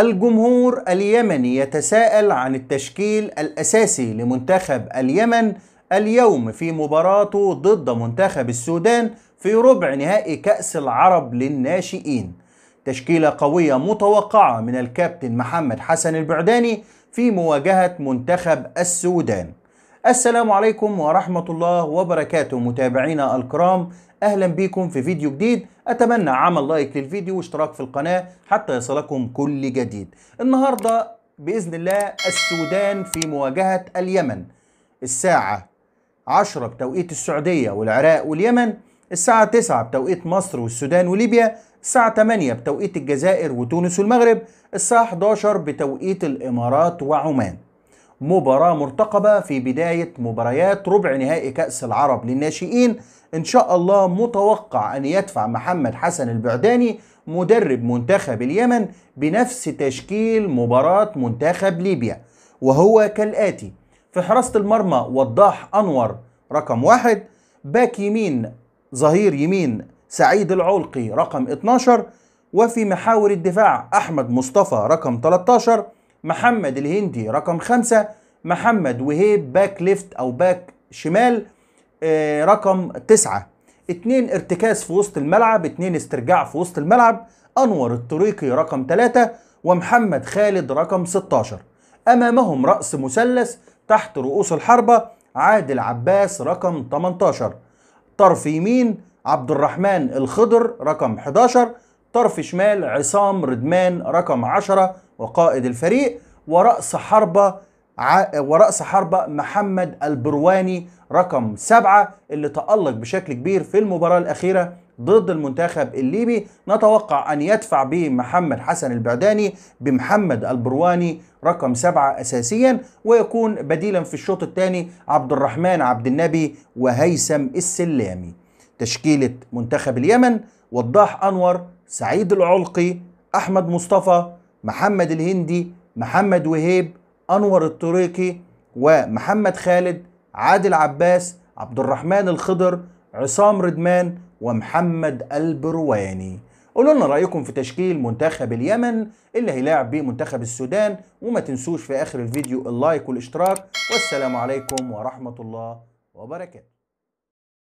الجمهور اليمني يتساءل عن التشكيل الأساسي لمنتخب اليمن اليوم في مباراته ضد منتخب السودان في ربع نهائي كأس العرب للناشئين تشكيلة قوية متوقعة من الكابتن محمد حسن البعداني في مواجهة منتخب السودان السلام عليكم ورحمة الله وبركاته متابعينا الكرام أهلا بكم في فيديو جديد أتمنى عمل لايك للفيديو واشتراك في القناة حتى يصلكم كل جديد النهاردة بإذن الله السودان في مواجهة اليمن الساعة 10 بتوقيت السعودية والعراق واليمن الساعة 9 بتوقيت مصر والسودان وليبيا الساعة 8 بتوقيت الجزائر وتونس والمغرب الساعة 11 بتوقيت الإمارات وعمان مباراة مرتقبة في بداية مباريات ربع نهائي كأس العرب للناشئين إن شاء الله متوقع أن يدفع محمد حسن البعداني مدرب منتخب اليمن بنفس تشكيل مباراة منتخب ليبيا وهو كالآتي في حراسة المرمى وضاح أنور رقم واحد باك يمين ظهير يمين سعيد العلقي رقم 12 وفي محاور الدفاع أحمد مصطفى رقم 13 محمد الهندي رقم خمسة محمد وهيب باك ليفت أو باك شمال آه، رقم تسعة اتنين ارتكاز في وسط الملعب اتنين استرجاع في وسط الملعب أنور الطريقي رقم تلاتة ومحمد خالد رقم 16 أمامهم رأس مثلث تحت رؤوس الحربة عادل عباس رقم 18 طرف يمين عبد الرحمن الخضر رقم 11 طرف شمال عصام ردمان رقم 10 وقائد الفريق ورأس حربة ع... ورأس حربة محمد البرواني رقم سبعة اللي تألق بشكل كبير في المباراة الأخيرة ضد المنتخب الليبي نتوقع أن يدفع به محمد حسن البعداني بمحمد البرواني رقم سبعة أساسيا ويكون بديلا في الشوط الثاني عبد الرحمن عبد النبي وهيثم السلامي تشكيلة منتخب اليمن وضاح أنور سعيد العلقي أحمد مصطفى محمد الهندي محمد وهيب أنور الطريقي ومحمد خالد عادل عباس عبد الرحمن الخضر عصام ردمان ومحمد البرواني قولوا لنا رايكم في تشكيل منتخب اليمن اللي هيلاعب بيه منتخب السودان وما تنسوش في اخر الفيديو اللايك والاشتراك والسلام عليكم ورحمه الله وبركاته